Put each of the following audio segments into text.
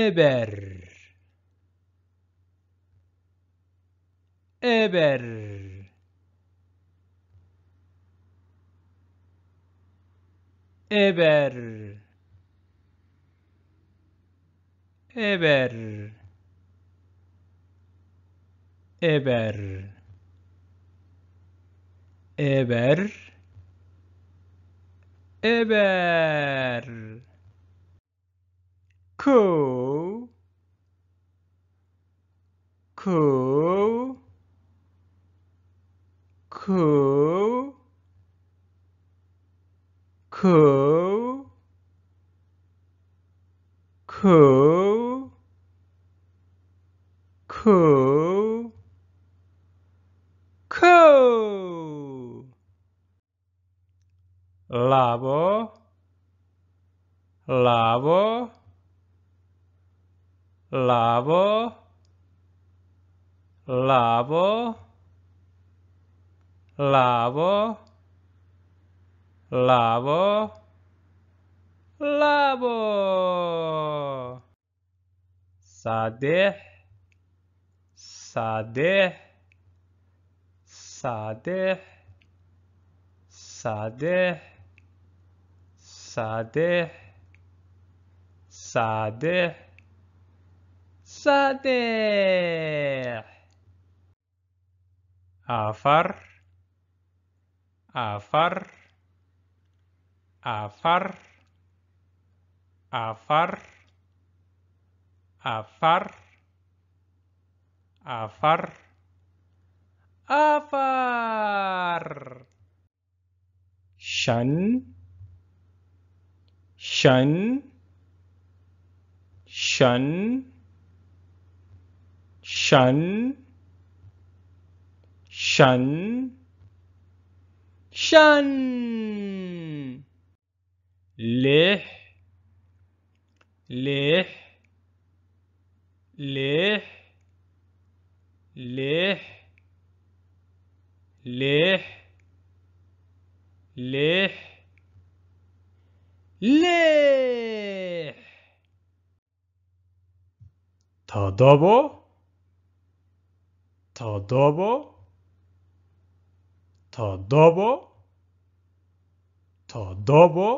Eber. Eber. Eber. Eber. Eber. Eber. Eber. cool cool cool cool cool cool cool lavo lavo lavo, lavo, lavo, lavo, lavo. صادح صادح صادح صادح صادح صادح مفاتيح آفر آفر آفر آفر آفر آفر آفر شن شن شن شن شن شن لح لح لح لح لح لح لح تضبط to dobo, to dobo, to dobo,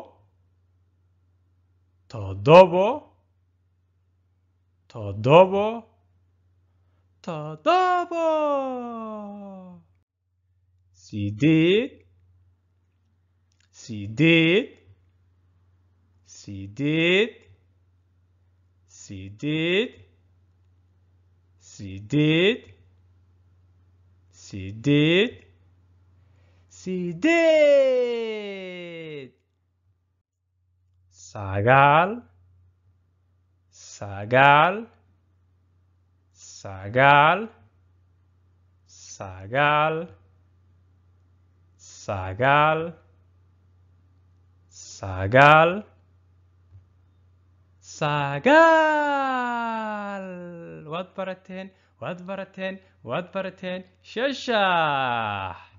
to dobo, to dobo, to dobo. She did, she did, she did, she did, she did. She did. She did. Sagal. Sagal. Sagal. Sagal. Sagal. Sagal. Sagal. waad barateen waad barateen waad barateen shashax